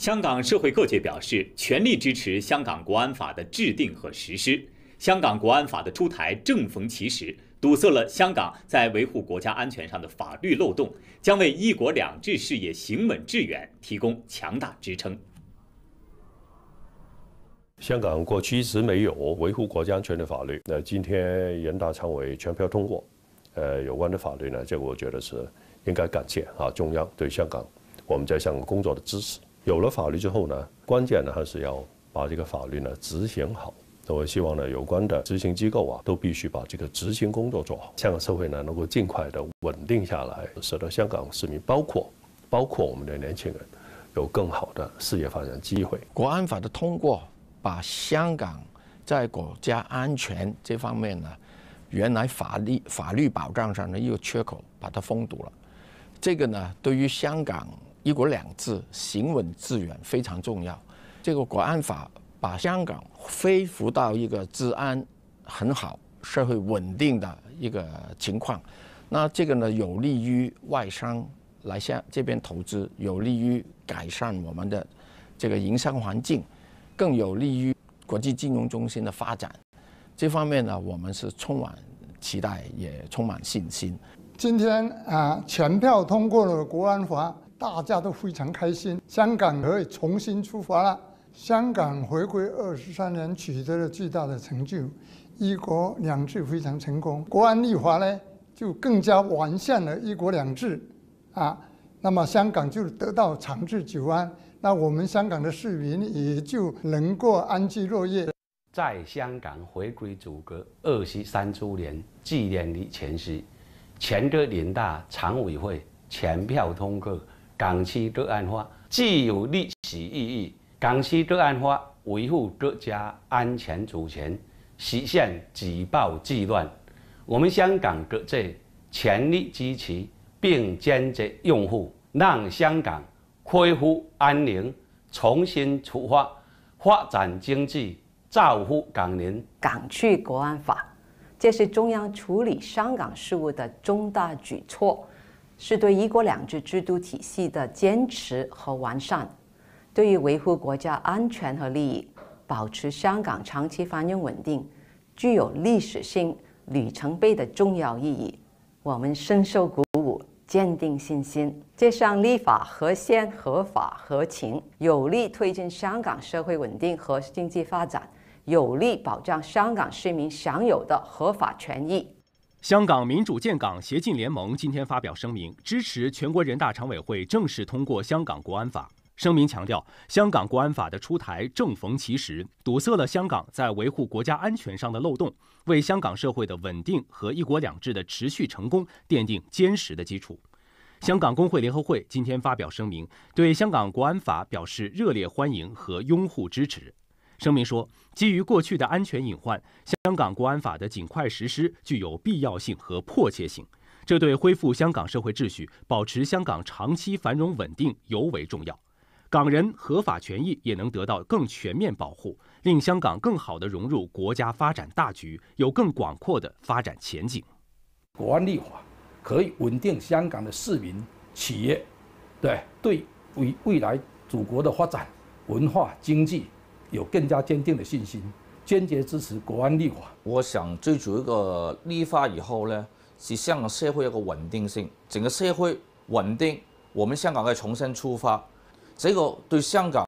香港社会各界表示全力支持香港国安法的制定和实施。香港国安法的出台正逢其时，堵塞了香港在维护国家安全上的法律漏洞，将为“一国两制”事业行稳致远提供强大支撑。香港过去一直没有维护国家安全的法律，那今天人大常委全票通过，呃，有关的法律呢，这个我觉得是应该感谢啊，中央对香港我们在项工作的支持。有了法律之后呢，关键呢还是要把这个法律呢执行好。我希望呢，有关的执行机构啊，都必须把这个执行工作做好，香港社会呢能够尽快的稳定下来，使得香港市民，包括包括我们的年轻人，有更好的事业发展机会。国安法的通过，把香港在国家安全这方面呢，原来法律法律保障上呢个缺口，把它封堵了。这个呢，对于香港。一国两制行稳致远非常重要。这个国安法把香港恢复到一个治安很好、社会稳定的一个情况，那这个呢有利于外商来向这边投资，有利于改善我们的这个营商环境，更有利于国际金融中心的发展。这方面呢，我们是充满期待，也充满信心。今天啊，全票通过了国安法。大家都非常开心，香港可以重新出发了。香港回归二十三年，取得了巨大的成就，一国两制非常成功。国安立法呢，就更加完善了一国两制，啊，那么香港就得到长治久安，那我们香港的市民也就能过安居乐业。在香港回归祖国二十三周年纪念日前夕，全国人大常委会全票通过。港区国安化具有历史意义，港区国安化维护国家安全主权，实现举暴治乱。我们香港各界全力支持，并坚决拥护，让香港恢复安宁，重新出发，发展经济，造福港人。港区国安法，这是中央处理香港事务的重大举措。是对“一国两制”制度体系的坚持和完善，对于维护国家安全和利益、保持香港长期繁荣稳定，具有历史性、里程碑的重要意义。我们深受鼓舞，坚定信心。这项立法合宪、合法、合情，有力推进香港社会稳定和经济发展，有力保障香港市民享有的合法权益。香港民主建港协进联盟今天发表声明，支持全国人大常委会正式通过香港国安法。声明强调，香港国安法的出台正逢其时，堵塞了香港在维护国家安全上的漏洞，为香港社会的稳定和“一国两制”的持续成功奠定坚实的基础。香港工会联合会今天发表声明，对香港国安法表示热烈欢迎和拥护支持。声明说，基于过去的安全隐患，香港国安法的尽快实施具有必要性和迫切性。这对恢复香港社会秩序、保持香港长期繁荣稳定尤为重要。港人合法权益也能得到更全面保护，令香港更好地融入国家发展大局，有更广阔的发展前景。国安立法可以稳定香港的市民、企业，对对为未来祖国的发展、文化、经济。有更加坚定的信心，坚决支持国安立法。我想，最主要一个立法以后呢，是香港社会一个稳定性，整个社会稳定，我们香港可以重新出发。这个对香港。